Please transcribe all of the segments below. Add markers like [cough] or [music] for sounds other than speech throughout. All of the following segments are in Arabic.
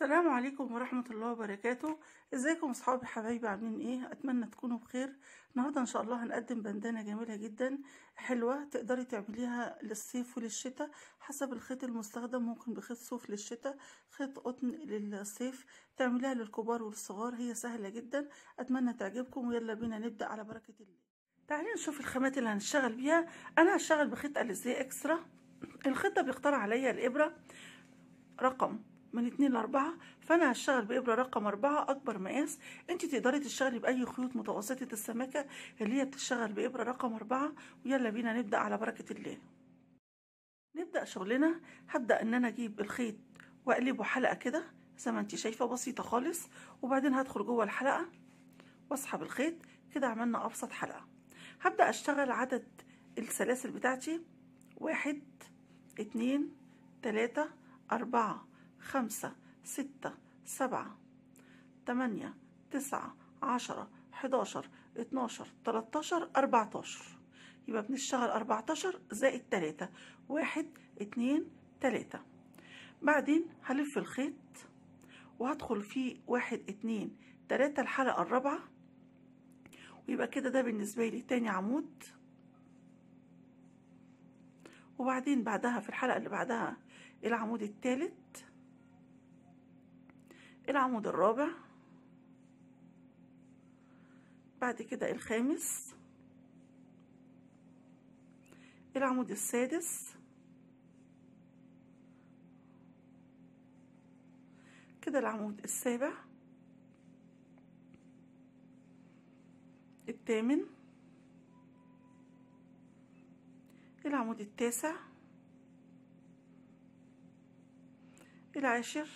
السلام عليكم ورحمة الله وبركاته ازيكم اصحابي حبايبي عاملين ايه اتمنى تكونوا بخير النهاردة ان شاء الله هنقدم بندانة جميلة جدا حلوة تقدري تعمليها للصيف وللشتاء حسب الخيط المستخدم ممكن بخيط صوف للشتاء خيط قطن للصيف تعمليها للكبار والصغار هي سهلة جدا اتمنى تعجبكم ويلا بينا نبدأ على بركة الله تعالي نشوف الخامات اللي هنشتغل بيها انا هشتغل بخيط الزي اكسترا الخيط ده بيختار عليا الابرة رقم من اتنين لاربعة فانا هشتغل بابرة رقم اربعة اكبر مقاس انت تقدري تشتغلي باي خيوط متوسطة السماكة اللي هي بتشتغل بابرة رقم اربعة ويلا بينا نبدأ على بركة الله نبدأ شغلنا هبدأ ان انا اجيب الخيط واقلبه حلقة كده زي ما انت شايفة بسيطة خالص وبعدين هدخل جوه الحلقة واسحب الخيط كده عملنا ابسط حلقة هبدأ اشتغل عدد السلاسل بتاعتي واحد اتنين تلاتة اربعة خمسة ستة سبعة تمانية تسعة عشرة حداشر اتناشر تلاتاشر اربعتاشر يبقى بنشتغل اربعتاشر زائد تلاتة واحد اتنين تلاتة بعدين هلف الخيط وهدخل في واحد اتنين تلاتة الحلقة الرابعة ويبقى كده ده بالنسبة لي تاني عمود وبعدين بعدها في الحلقة اللي بعدها العمود الثالث العمود الرابع بعد كده الخامس العمود السادس كده العمود السابع الثامن العمود التاسع العاشر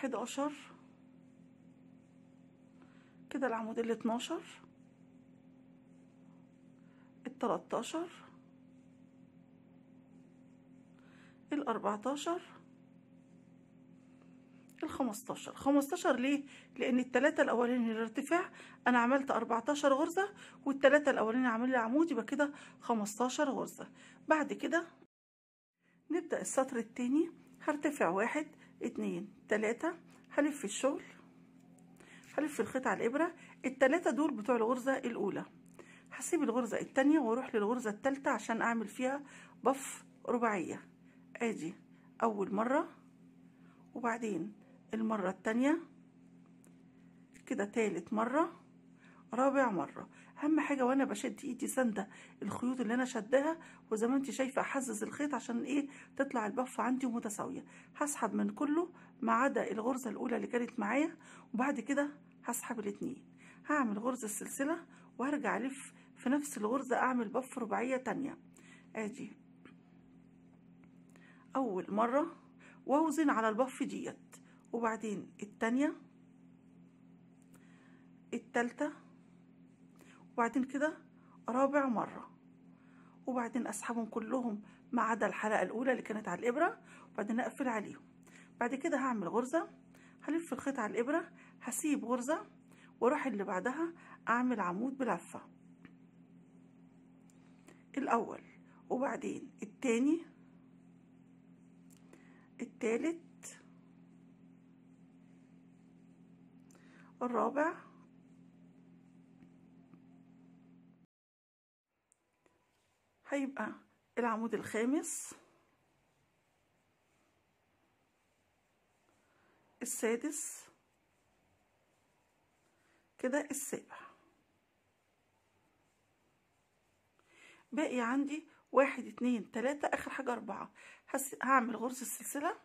11 كده العمود ال 12 ال 13 ال 14 ال 15 15 ليه لان الثلاثه الأولين الارتفاع انا عملت 14 غرزه والثلاثه الأولين عامل لي عمود يبقى كده 15 غرزه بعد كده نبدا السطر الثاني هرتفع واحد اتنين تلاتة هلف الشغل هلف الخيط على الابرة التلاتة دول بتوع الغرزة الاولى هسيب الغرزة التانية واروح للغرزة التالتة عشان اعمل فيها بف رباعية ادي اول مرة وبعدين المرة التانية كده تالت مرة رابع مرة اهم حاجه وانا بشد ايدي سنده الخيوط اللي انا شدها وزي ما انت شايفه احزز الخيط عشان ايه تطلع البفه عندي متساويه هسحب من كله ما عدا الغرزه الاولى اللي كانت معايا وبعد كده هسحب الاتنين هعمل غرزه السلسله وهرجع الف في نفس الغرزه اعمل بف رباعيه تانية ادي اول مره واوزن على البف ديت وبعدين التانية التالتة وبعدين كده رابع مرة وبعدين اسحبهم كلهم ما عدا الحلقة الاولى اللي كانت على الابرة وبعدين اقفل عليهم بعد كده هعمل غرزة هلف الخيط على الابرة هسيب غرزة واروح اللي بعدها اعمل عمود بلفة الاول وبعدين التاني التالت الرابع هيبقى العمود الخامس السادس كده السابع باقي عندي واحد اتنين تلاتة اخر حاجة اربعة هس... هعمل غرزة السلسلة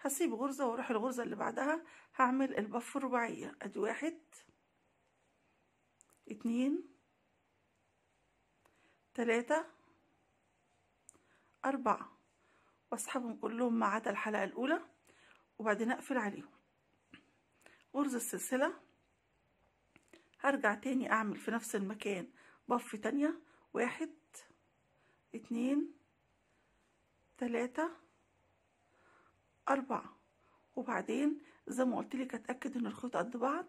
هسيب غرزة واروح الغرزة اللي بعدها هعمل البف الرباعية ادي واحد اتنين تلاتة أربعة وأسحبهم كلهم ما عدا الحلقة الأولى وبعدين أقفل عليهم غرز السلسلة هرجع تاني أعمل في نفس المكان بف تانية واحد اتنين تلاتة أربعة وبعدين زي ما قلت لك أتأكد إن الخيوط قد بعض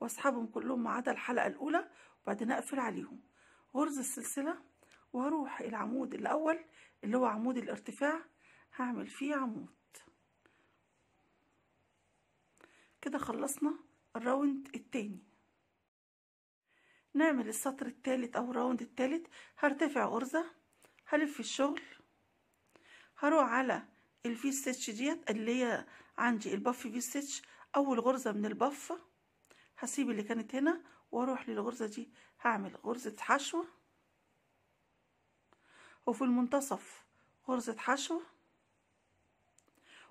وأسحبهم كلهم ما عدا الحلقة الأولى وبعدين أقفل عليهم غرز السلسلة وهروح العمود الأول اللي هو عمود الارتفاع هعمل فيه عمود كده خلصنا الراوند التاني نعمل السطر التالت او الراوند التالت هرتفع غرزة هلف الشغل هروح على الفي ستيتش ديت اللي هي عندي البف في ستيتش اول غرزة من البف هسيب اللي كانت هنا واروح للغرزة دي هعمل غرزة حشو وفي المنتصف غرزة حشو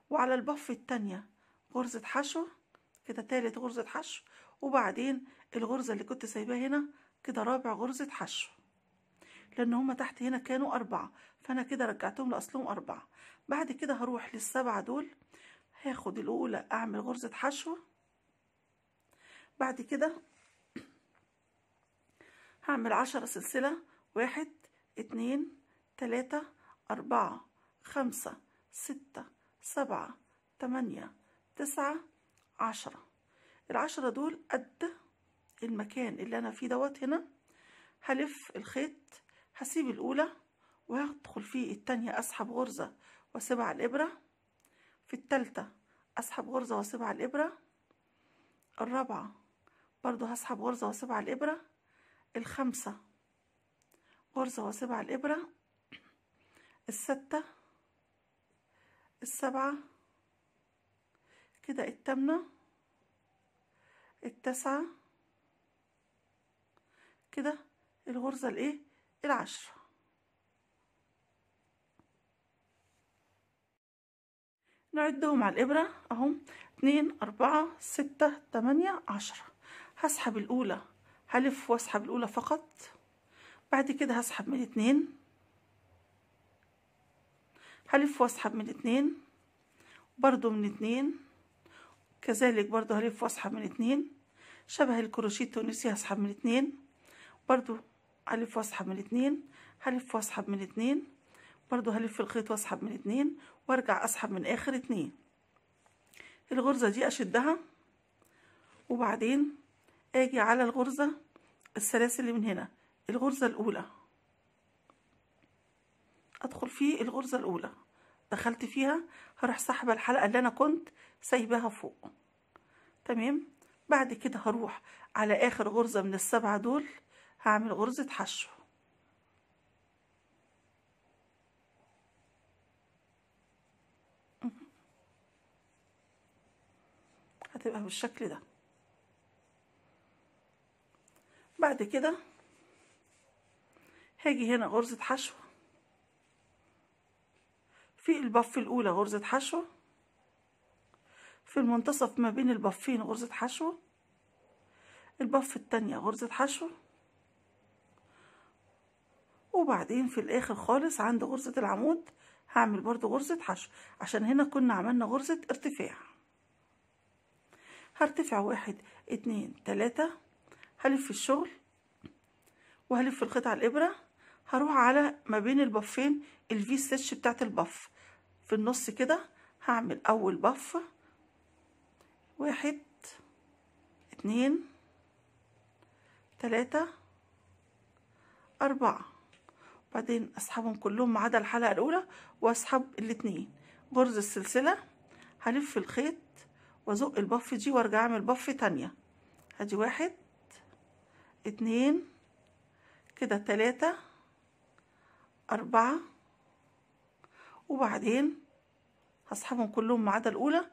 وعلى البف التانية غرزة حشو كده تالت غرزة حشو وبعدين الغرزة اللي كنت سايباها هنا كده رابع غرزة حشو لان هما تحت هنا كانوا اربعة فانا كده رجعتهم لاصلهم اربعة بعد كده هروح للسبعة دول هاخد الاولى اعمل غرزة حشو بعد كده [clears throat] هعمل عشرة سلسلة واحد اتنين تلاتة أربعة خمسة ستة سبعة تمانية تسعة عشرة العشرة دول قد المكان اللي أنا فيه دوت هنا هلف الخيط هسيب الأولى وهدخل فيه التانية أسحب غرزة وأسيبها على الإبرة في التالتة أسحب غرزة وأسيبها على الإبرة الرابعة برضو هسحب غرزة وأسيبها على الإبرة الخمسة غرزة وأسيبها على الإبرة الستة السبعة كده التامنة التاسعة كده الغرزة الايه العشرة نعدهم على الإبرة اهم اتنين أربعة ستة تمانية عشرة هسحب الأولى هلف واسحب الأولى فقط بعد كده هسحب من اتنين هلف واسحب من اتنين برضو من اتنين كذلك برضو هلف واسحب من اتنين شبه الكروشيه التونسي هسحب من اتنين برضو هلف واسحب من اتنين هلف واسحب من اتنين برضو هلف الخيط واسحب من اتنين وارجع اسحب من اخر اتنين الغرزة دي اشدها وبعدين اجي على الغرزة السلاسل اللي من هنا الغرزة الاولى ادخل في الغرزة الاولى دخلت فيها هروح ساحبه الحلقة اللي انا كنت سايباها فوق تمام بعد كده هروح على اخر غرزة من السبعة دول هعمل غرزة حشو هتبقى بالشكل ده بعد كده هاجي هنا غرزة حشو في البف الأولى غرزة حشو في المنتصف ما بين البفين غرزة حشو البف التانية غرزة حشو وبعدين في الآخر خالص عند غرزة العمود هعمل برضو غرزة حشو عشان هنا كنا عملنا غرزة ارتفاع هرتفع واحد اتنين تلاتة هلف الشغل وهلف القطعة الإبرة هروح على ما بين البفين الفي ستيتش بتاعت البف في النص كده هعمل اول بف واحد اتنين تلاتة أربعة وبعدين أسحبهم كلهم عدا الحلقة الأولى وأسحب الاتنين غرز السلسلة هلف الخيط وأزق البف دي وأرجع أعمل بف تانية أدي واحد اتنين كده تلاتة أربعة وبعدين هسحبهم كلهم ما عدا الاولى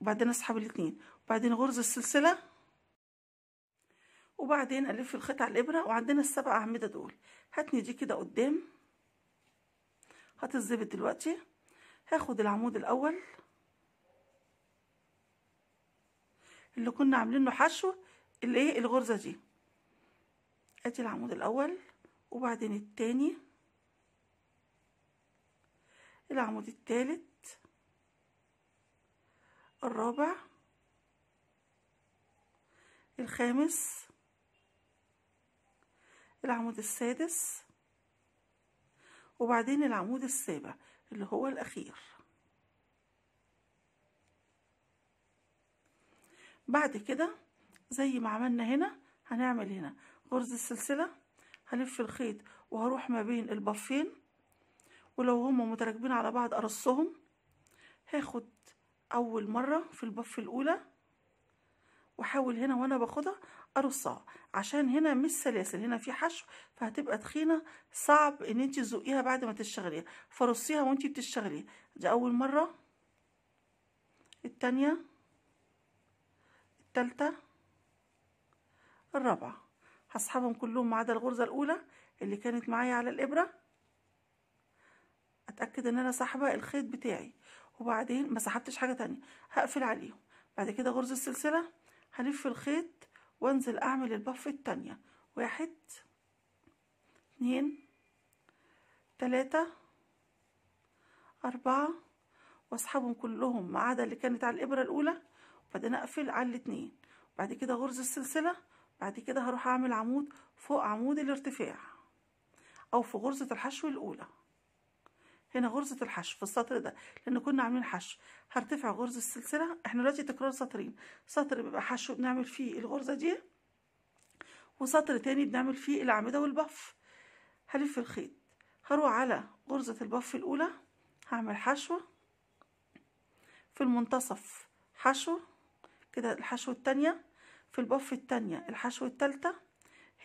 وبعدين اسحب الاثنين وبعدين غرز السلسله وبعدين الف الخيط على الابره وعندنا السبع اعمده دول هتني دي كده قدام هتتظبط دلوقتي هاخد العمود الاول اللي كنا عاملينه حشو ايه الغرزه دي ادي العمود الاول وبعدين التاني العمود الثالث الرابع الخامس العمود السادس وبعدين العمود السابع اللي هو الأخير بعد كده زي ما عملنا هنا هنعمل هنا غرز السلسلة هلف الخيط وهروح ما بين البفين ولو هما متراكبين على بعض ارصهم هاخد اول مره في البف الاولى واحاول هنا وانا باخدها ارصها عشان هنا مش سلاسل هنا في حشو فهتبقى تخينه صعب ان انت تزقيها بعد ما تشتغليها فرصيها وانت بتشتغليها دي اول مره التانيه التالته الرابعه هسحبهم كلهم ما عدا الغرزه الاولى اللي كانت معايا على الابره اتاكد ان انا ساحبه الخيط بتاعي وبعدين ما سحبتش حاجه تانية هقفل عليهم بعد كده غرز السلسله هلف الخيط وانزل اعمل البف التانية واحد اتنين تلاتة أربعة واسحبهم كلهم ما عدا اللي كانت على الإبرة الأولى وبعدين أقفل على الاتنين بعد كده غرز السلسلة بعد كده هروح أعمل عمود فوق عمود الارتفاع أو في غرزة الحشو الأولى هنا غرزة الحشو في السطر ده لأن كنا عاملين حشو هرتفع غرزة السلسلة احنا دلوقتي تكرار سطرين سطر بيبقى حشو بنعمل فيه الغرزة دي وسطر تاني بنعمل فيه الأعمدة والبف هلف الخيط هروح على غرزة البف الأولى هعمل حشو في المنتصف حشو كده الحشو التانية في البف التانية الحشو التالتة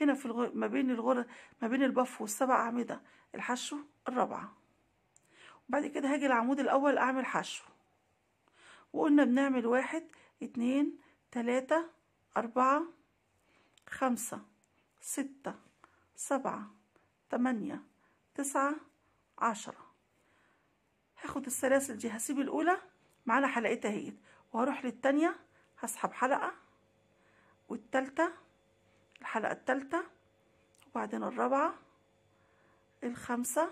هنا في الغ... ما بين الغر... ما بين البف والسبع أعمدة الحشو الرابعة بعد كده هاجي العمود الاول اعمل حشو وقلنا بنعمل واحد اتنين تلاتة اربعة خمسة ستة سبعة تمانية تسعة عشرة هاخد السلاسل دي هسيب الاولى معانا حلقتها اهي وهروح للتانية هسحب حلقة والتالتة الحلقة التالتة وبعدين الرابعة الخامسة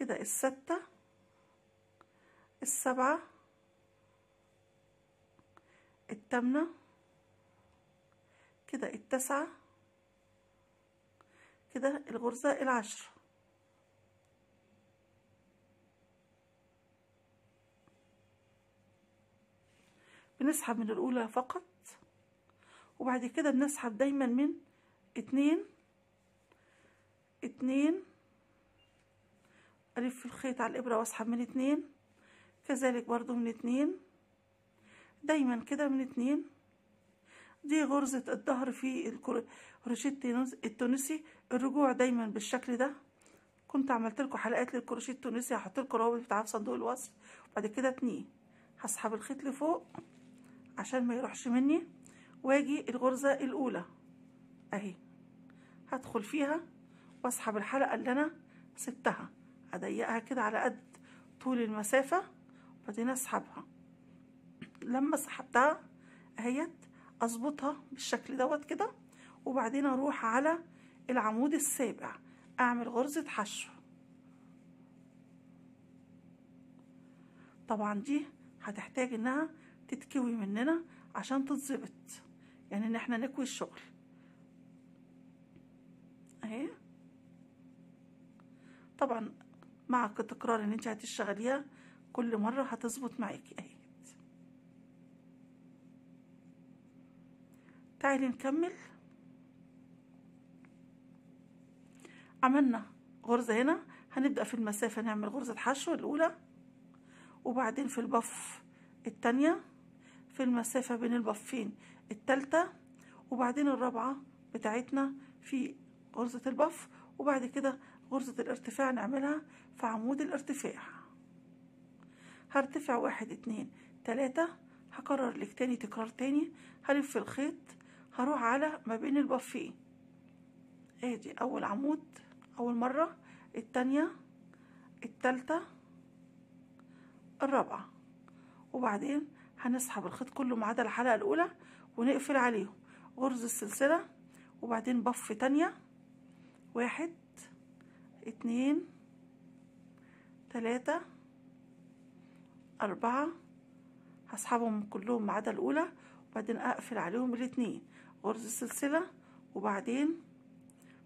كده الستة السبعة التامنة كده التاسعة كده الغرزة العشرة بنسحب من الأولى فقط وبعد كده بنسحب دايما من اتنين اتنين ألف الخيط على الإبرة وأسحب من اتنين كذلك برضو من اتنين دايما كده من اتنين دي غرزة الظهر في الكروشيه التونسي الرجوع دايما بالشكل ده كنت عملت لكم حلقات للكروشيه التونسي هحط لكم الروابط بتاعها في صندوق الوصف وبعد كده اتنين هسحب الخيط لفوق عشان ما يروحش مني واجي الغرزة الأولى أهي هدخل فيها واسحب الحلقة اللي أنا سبتها اضيقها كده على قد طول المسافة وبعدين اسحبها لما سحبتها اهيت اظبطها بالشكل دوت كده وبعدين اروح على العمود السابع اعمل غرزة حشو طبعا دي هتحتاج انها تتكوي مننا عشان تتظبط يعني ان احنا نكوي الشغل اهي طبعا مع تكرار ان انت هتشتغليها كل مرة هتظبط معاكي اهي تعالي نكمل عملنا غرزة هنا هنبدأ في المسافة نعمل غرزة حشو الأولى وبعدين في البف التانية في المسافة بين البفين التالتة وبعدين الرابعة بتاعتنا في غرزة البف وبعد كده غرزة الارتفاع نعملها في عمود الارتفاع هرتفع واحد اتنين تلاتة هكرر لك تاني تكرار تاني هلف الخيط هروح على ما بين البفين ادي اول عمود اول مرة التانية التالتة الرابعة وبعدين هنسحب الخيط كله ما عدا الحلقة الاولى ونقفل عليهم غرز السلسلة وبعدين بف تانية واحد اتنين ثلاثة أربعة هسحبهم كلهم ما عدا الأولى وبعدين أقفل عليهم الاتنين غرز السلسلة وبعدين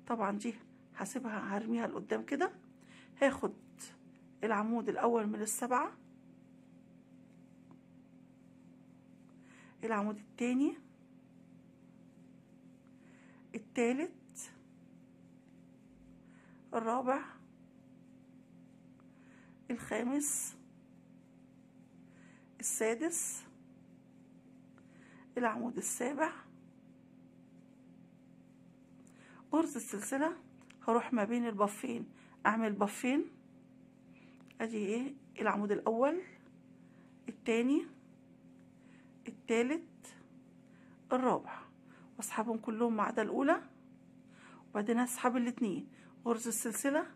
طبعا دي هسيبها هرميها لقدام كده هاخد العمود الأول من السبعة العمود التاني التالت الرابع الخامس السادس العمود السابع قرص السلسلة هروح ما بين البفين اعمل بفين ادي ايه العمود الاول التاني التالت الرابع واسحبهم كلهم ما عدا الاولى وبعدين اسحب الاتنين غرز السلسلة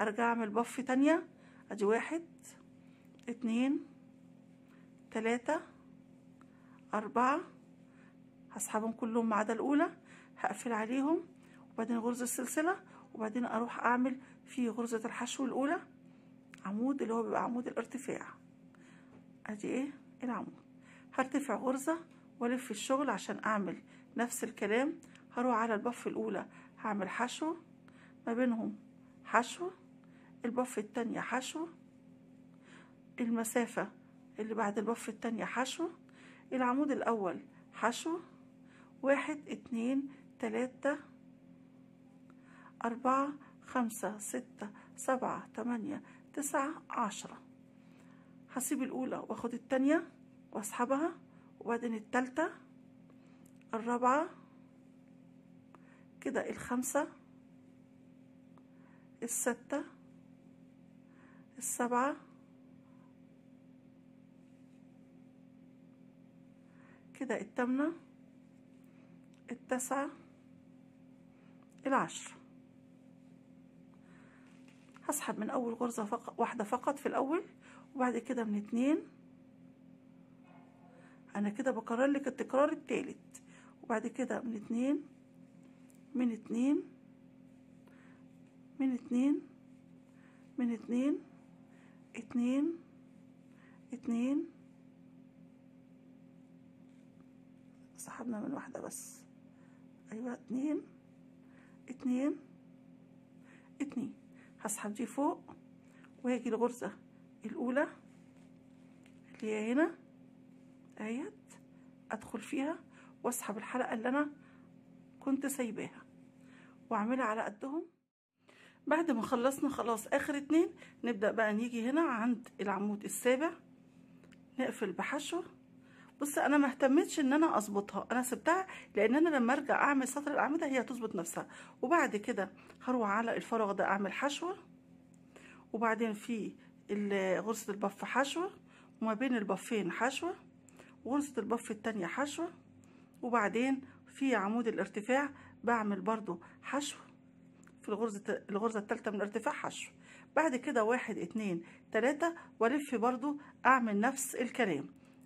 ارجع اعمل بف تانية ادي واحد اتنين تلاتة اربعة هسحبهم كلهم ما عدا الاولى هقفل عليهم وبعدين غرزة السلسلة وبعدين اروح اعمل في غرزة الحشو الاولى عمود اللي هو بيبقى عمود الارتفاع ادي ايه العمود هرتفع غرزة والف الشغل عشان اعمل نفس الكلام هروح على البف الاولى هعمل حشو ما بينهم حشو البف التانية حشو المسافة اللي بعد البف التانية حشو العمود الأول حشو واحد اتنين تلاتة أربعة خمسة ستة سبعة تمانية تسعة عشرة هسيب الأولى واخد التانية واسحبها وبعدين التالتة الرابعة كده الخمسة الستة السبعة كده التامنة التاسعة العشرة هسحب من أول غرزة فقط واحدة فقط في الأول وبعد كده من اتنين أنا كده بكرر لك التكرار التالت وبعد كده من اتنين من اتنين من اتنين من اتنين اتنين اتنين سحبنا من واحدة بس ايوه اتنين اتنين اتنين هسحب دي فوق وهاجي الغرزة الاولى اللي هي هنا اهيت ادخل فيها واسحب الحلقة اللي انا كنت سايباها واعملها على قدهم بعد ما خلصنا خلاص اخر اتنين نبدأ بقى نيجي هنا عند العمود السابع نقفل بحشو بص انا ما اهتمتش ان انا اظبطها انا سبتها لان انا لما ارجع اعمل سطر الاعمده هي هتظبط نفسها وبعد كده هروح على الفراغ ده اعمل حشوه وبعدين في غرزه البف حشوه وما بين البفين حشوه وغرزه البف التانية حشوه وبعدين في عمود الارتفاع بعمل برضو حشو في الغرزة الغرزة التالتة من ارتفاع حشو بعد كده واحد اتنين تلاتة والف برضو اعمل نفس الكلام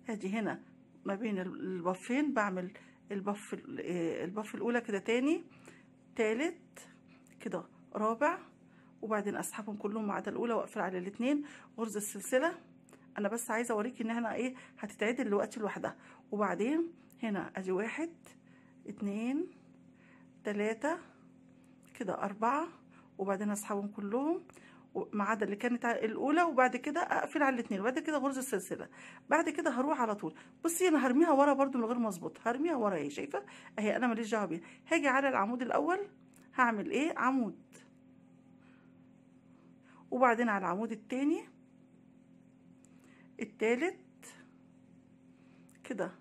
ادي هنا ما بين البفين بعمل البف آه، البف الاولى كده تاني تالت كده رابع وبعدين اسحبهم كلهم مع عدا الاولى واقفل على الاتنين غرز السلسله انا بس عايزه اوريك ان احنا ايه هتتعيد دلوقتي لوحدها وبعدين هنا ادي واحد اتنين تلاته كده أربعة وبعدين أسحبهم كلهم ما عدا اللي كانت الاولى وبعد كده اقفل على الاثنين وبعد كده غرز السلسله بعد كده هروح على طول بصي انا هرميها ورا برضو من غير ما اظبط هرميها ورا اهي شايفه اهي انا ماليش دعوه بيها هاجي على العمود الاول هعمل ايه عمود وبعدين على العمود الثاني الثالث كده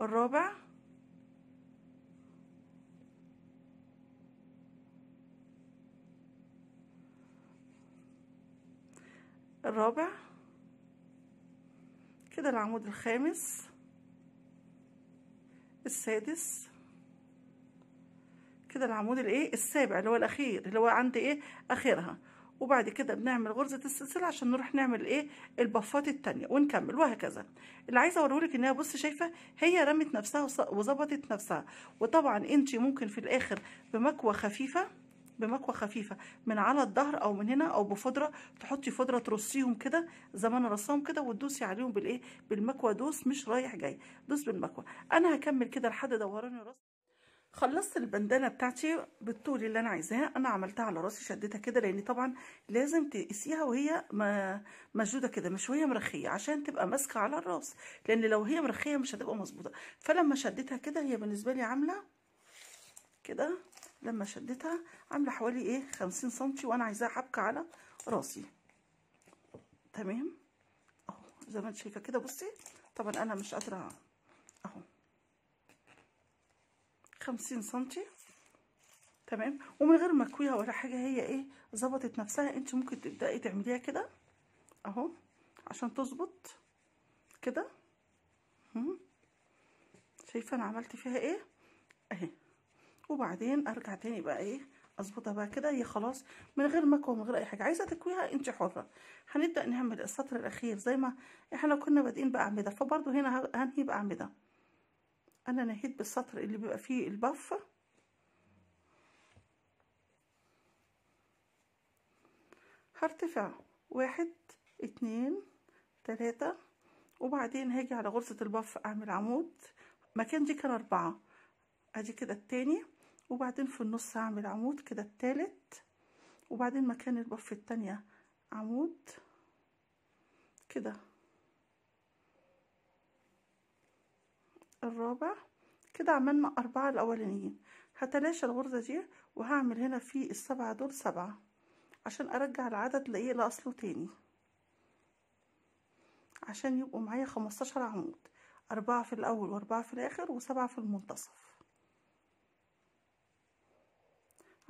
الرابع الرابع كده العمود الخامس السادس كده العمود الايه السابع اللي هو الاخير اللي هو عند ايه اخرها وبعد كده بنعمل غرزه السلسله عشان نروح نعمل ايه البفات التانية ونكمل وهكذا اللي عايزه اوريهولك ان هي بص شايفه هي رمت نفسها وظبطت نفسها وطبعا انت ممكن في الاخر بمكوه خفيفه بمكوة خفيفة من على الظهر او من هنا او بفضرة تحطي فضرة ترصيهم كده زي ما انا رصاهم كده وتدوسي عليهم بالايه بالمكوة دوس مش رايح جاي دوس بالمكوة انا هكمل كده لحد دوران الرص خلصت البندانه بتاعتي بالطول اللي انا عايزاه انا عملتها على راسي شدتها كده لان طبعا لازم تقيسيها وهي مشدوده كده مش وهي مرخيه عشان تبقى ماسكه على الراس لان لو هي مرخيه مش هتبقى مظبوطه فلما شدتها كده هي بالنسبه لي عامله كده لما شدتها عامله حوالي ايه خمسين سنتي وانا عايزاها حبكه على راسي تمام اهو زي ما انت شايفه كده بصي طبعا انا مش قادره اهو خمسين سنتي تمام ومن غير ما اكويها ولا حاجه هي ايه ظبطت نفسها انت ممكن تبداي تعمليها كده اهو عشان تظبط كده شايفه انا عملت فيها ايه اهي وبعدين ارجع تاني بقى ايه اظبطها بقى كده هي خلاص من غير مكوى من غير اي حاجه عايزه تكويها انت حره هنبدا نعمل السطر الاخير زي ما احنا كنا بادئين باعمده فبرضو هنا هنهي باعمده انا نهيت بالسطر اللي بيبقى فيه البف هرتفع واحد اتنين تلاتة وبعدين هاجي على غرزة البف اعمل عمود مكان دي كان اربعة ادي كده التاني وبعدين في النص هعمل عمود كده التالت وبعدين مكان البف التانية عمود كده الرابع كده عملنا أربعة الأولانيين هتلاشى الغرزة دي وهعمل هنا في السبعة دول سبعة عشان أرجع العدد لإيه لأصله تاني عشان يبقوا معايا خمستاشر عمود أربعة في الأول وأربعة في الآخر وسبعة في المنتصف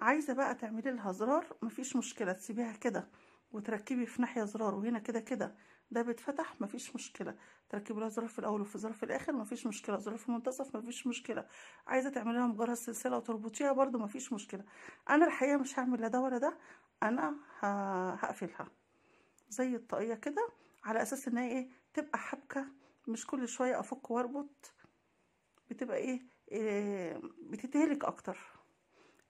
عايزه بقى تعملي لها زرار مفيش مشكله تسيبيها كده وتركبي في ناحيه زرار وهنا كده كده ده بيتفتح مفيش مشكله تركبي لها زرار في الاول وفي زرار في الاخر مفيش مشكله زرار في المنتصف مفيش مشكله عايزه تعملي لها مجرد سلسله وتربطيها برده مفيش مشكله انا الحقيقه مش هعمل لا ده ولا ده انا هقفلها زي الطاقيه كده على اساس ان هي ايه تبقى حبكه مش كل شويه افك واربط بتبقى ايه, إيه بتتهلك اكتر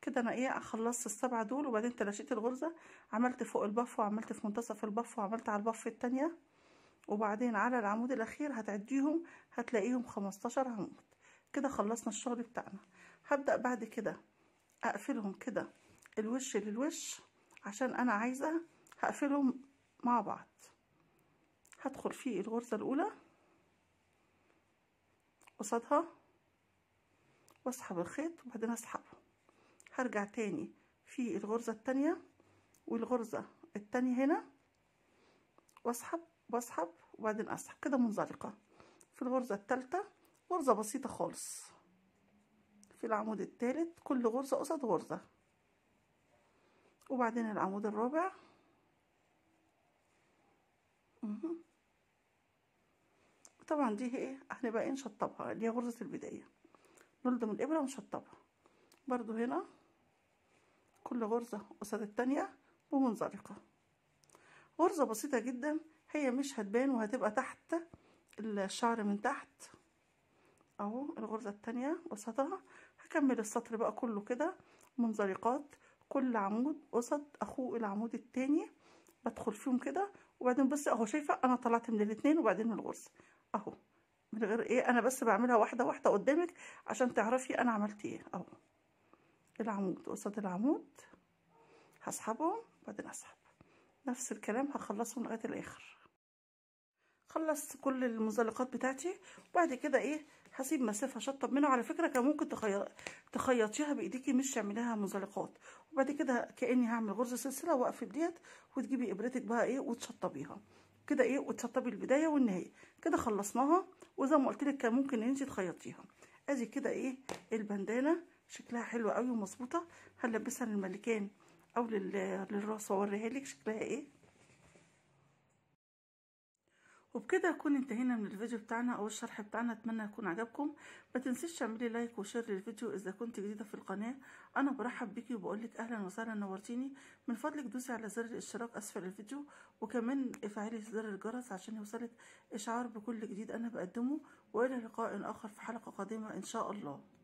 كده انا ايه خلصت السبعه دول وبعدين تلاشيت الغرزه عملت فوق البف وعملت في منتصف البف وعملت على البف التانية وبعدين على العمود الاخير هتعديهم هتلاقيهم 15 عمود كده خلصنا الشغل بتاعنا هبدا بعد كده اقفلهم كده الوش للوش عشان انا عايزه هقفلهم مع بعض هدخل في الغرزه الاولى قصادها واسحب الخيط وبعدين اسحبه هرجع تاني في الغرزة التانية والغرزة التانية هنا واسحب واسحب وبعدين اسحب كده منزلقة في الغرزة التالتة غرزة بسيطة خالص في العمود التالت كل غرزة قصاد غرزة وبعدين العمود الرابع طبعا دي ايه هنبقى ايه نشطبها اللي هي غرزة البداية نلضم الابرة ونشطبها برضو هنا كل غرزة قصاد التانية بمنزلقة غرزة بسيطة جدا هي مش هتبان وهتبقى تحت الشعر من تحت اهو الغرزة التانية قصادها هكمل السطر بقى كله كده منزلقات كل عمود قصاد اخوه العمود التاني بدخل فيهم كده وبعدين بصي اهو شايفة انا طلعت من الاتنين وبعدين من الغرزة اهو من غير ايه انا بس بعملها واحدة واحدة قدامك عشان تعرفي انا عملت ايه اهو العمود قصاد العمود هسحبهم بعدين اسحب نفس الكلام هخلصهم لغايه الاخر خلصت كل المزلقات بتاعتي وبعد كده ايه هسيب مسافه شطب منه على فكره كان ممكن تخيطيها بايديكي مش تعمليها مزلقات وبعد كده كاني هعمل غرزه سلسله واقفل ديت وتجيبي ابرتك بقى ايه وتشطبيها كده ايه وتشطبي البدايه والنهايه كده خلصناها وزي ما قلت لك كان ممكن ان انت تخيطيها ادي كده ايه البندانه شكلها حلو قوي ومظبوطه هلبسها للملكان او للراس واوريها لك شكلها ايه وبكده اكون انتهينا من الفيديو بتاعنا او الشرح بتاعنا اتمنى يكون عجبكم ما تنسيش تعملي لايك وشير للفيديو اذا كنت جديده في القناه انا برحب بيكي وبقول لك اهلا وسهلا نورتيني من فضلك دوسي على زر الاشتراك اسفل الفيديو وكمان افعلي زر الجرس عشان يوصلك اشعار بكل جديد انا بقدمه والى لقاء اخر في حلقه قادمه ان شاء الله